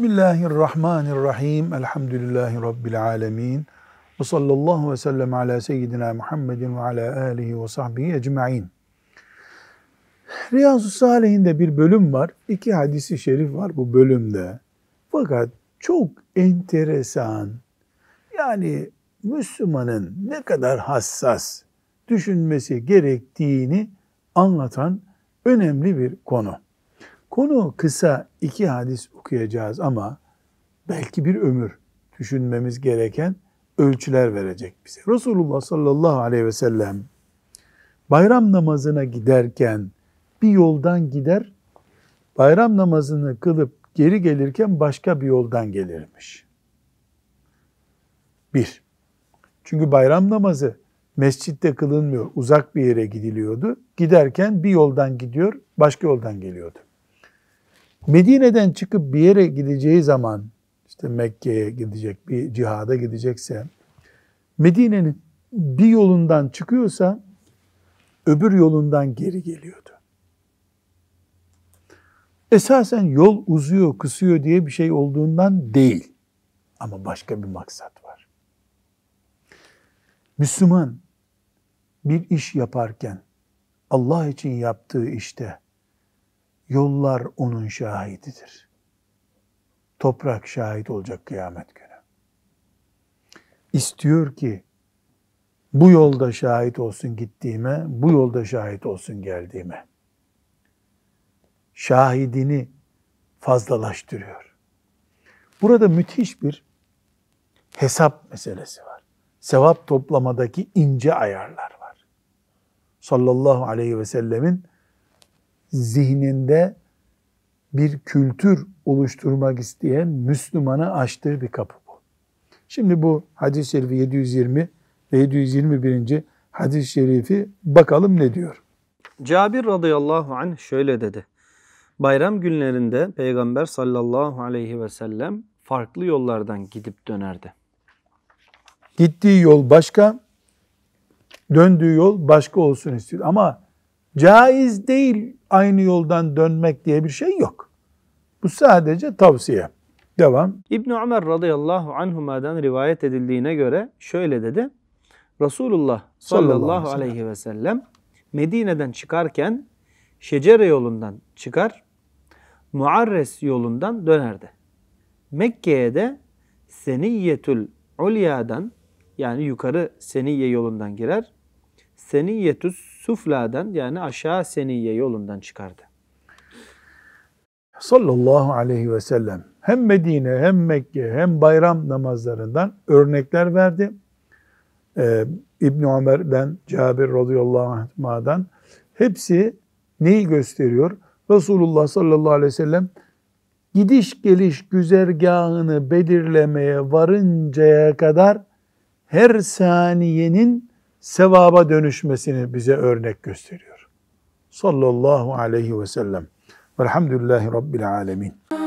Bismillahirrahmanirrahim. Elhamdülillahi Rabbil alemin. Ve sallallahu ve sellem ala seyyidina Muhammedin ve ala alihi ve sahbihi ecma'in. Riyazu Salih'inde bir bölüm var. İki hadisi şerif var bu bölümde. Fakat çok enteresan, yani Müslümanın ne kadar hassas düşünmesi gerektiğini anlatan önemli bir konu. Konu kısa iki hadis okuyacağız ama belki bir ömür düşünmemiz gereken ölçüler verecek bize. Resulullah sallallahu aleyhi ve sellem bayram namazına giderken bir yoldan gider, bayram namazını kılıp geri gelirken başka bir yoldan gelirmiş. Bir, çünkü bayram namazı mescitte kılınmıyor, uzak bir yere gidiliyordu. Giderken bir yoldan gidiyor, başka yoldan geliyordu. Medine'den çıkıp bir yere gideceği zaman işte Mekke'ye gidecek, bir cihada gidecekse Medine'nin bir yolundan çıkıyorsa öbür yolundan geri geliyordu. Esasen yol uzuyor, kısıyor diye bir şey olduğundan değil. Ama başka bir maksat var. Müslüman bir iş yaparken Allah için yaptığı işte Yollar onun şahididir. Toprak şahit olacak kıyamet günü. İstiyor ki bu yolda şahit olsun gittiğime, bu yolda şahit olsun geldiğime. Şahidini fazlalaştırıyor. Burada müthiş bir hesap meselesi var. Sevap toplamadaki ince ayarlar var. Sallallahu aleyhi ve sellemin zihninde bir kültür oluşturmak isteyen Müslümanı açtığı bir kapı bu. Şimdi bu hadis-i şerifi 720 ve 721. hadis-i şerifi bakalım ne diyor? Cabir radıyallahu anh şöyle dedi. Bayram günlerinde Peygamber sallallahu aleyhi ve sellem farklı yollardan gidip dönerdi. Gittiği yol başka, döndüğü yol başka olsun istiyor. Ama Caiz değil aynı yoldan dönmek diye bir şey yok. Bu sadece tavsiye. Devam. İbn Ömer radıyallahu anhuma'dan rivayet edildiğine göre şöyle dedi. Resulullah sallallahu aleyhi ve sellem Medine'den çıkarken Şecere yolundan çıkar, Muarres yolundan dönerdi. Mekke'ye de Seniyyetül Ulya'dan yani yukarı Seniyye yolundan girer, seniyetü sufladan yani aşağı seniye yolundan çıkardı. Sallallahu aleyhi ve sellem hem Medine hem Mekke hem bayram namazlarından örnekler verdi. Ee, İbn Ömer'den, Cabir radıyallahu anh'dan hepsi neyi gösteriyor? Resulullah sallallahu aleyhi ve sellem gidiş geliş güzergahını belirlemeye varıncaya kadar her saniyenin sevaba dönüşmesini bize örnek gösteriyor. Sallallahu aleyhi ve sellem. Velhamdülillahi Rabbil alemin.